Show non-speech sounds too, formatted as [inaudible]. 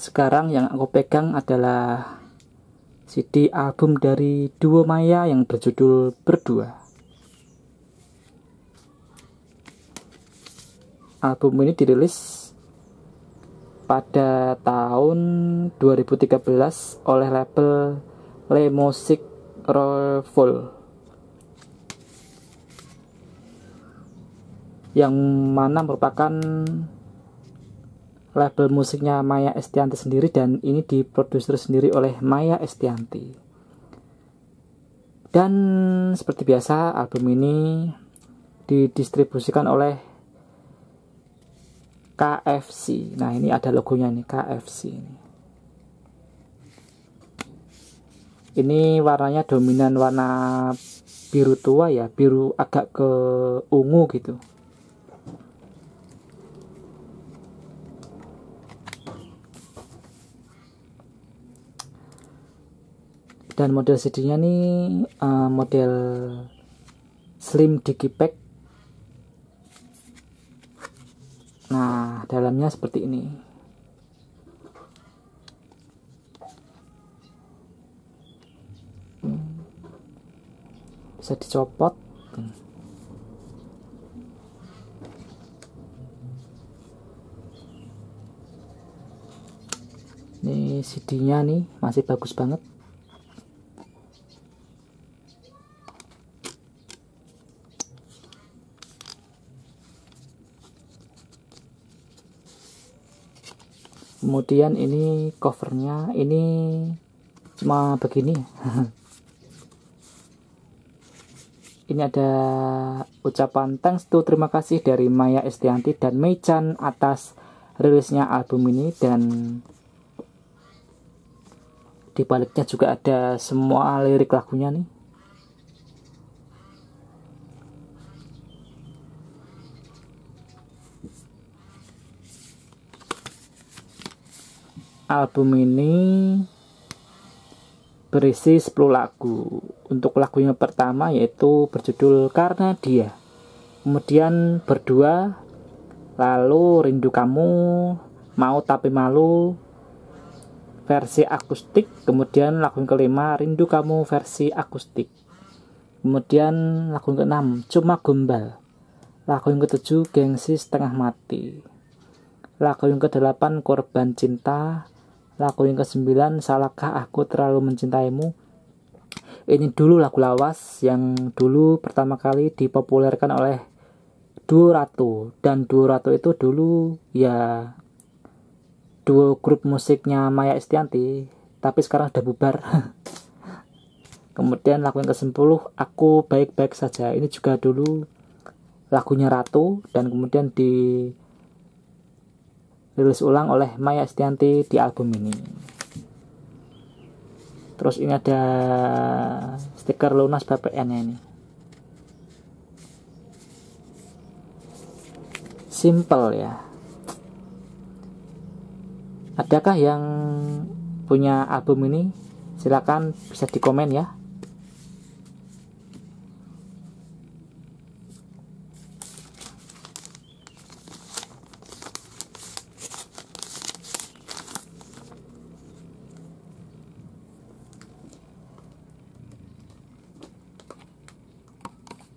sekarang yang aku pegang adalah CD album dari Duo Maya yang berjudul Berdua. Album ini dirilis pada tahun 2013 oleh label Le Music Rollful. yang mana merupakan label musiknya Maya Estianti sendiri dan ini diproduser sendiri oleh Maya Estianti. Dan seperti biasa album ini didistribusikan oleh KFC. Nah, ini ada logonya nih KFC ini. Ini warnanya dominan warna biru tua ya, biru agak ke ungu gitu. dan model CD-nya nih uh, model slim digipack nah dalamnya seperti ini bisa dicopot ini CD-nya nih masih bagus banget kemudian ini covernya ini cuma begini [laughs] ini ada ucapan thanks to terima kasih dari Maya Estianti dan Mei atas rilisnya album ini dan di baliknya juga ada semua lirik lagunya nih album ini berisi 10 lagu. Untuk lagu yang pertama yaitu berjudul Karena Dia. Kemudian berdua, lalu Rindu Kamu, Mau Tapi Malu, versi akustik. Kemudian lagu yang kelima, Rindu Kamu versi akustik. Kemudian lagu yang keenam, Cuma Gombal. Lagu yang ketujuh, Gengsi Setengah Mati. Lagu yang kedelapan, Korban Cinta. Lagu yang ke sembilan, Salahkah Aku Terlalu Mencintaimu? Ini dulu lagu lawas yang dulu pertama kali dipopulerkan oleh Duo Ratu. Dan Duo Ratu itu dulu ya duo grup musiknya Maya Estianti, tapi sekarang udah bubar. [laughs] Kemudian lagu yang ke-10, Aku Baik-Baik Saja. Ini juga dulu lagunya Ratu dan kemudian di rilis ulang oleh Maya Estianti di album ini. Terus ini ada stiker lunas BPN-nya ini. Simple ya. Adakah yang punya album ini? Silakan bisa dikomen ya.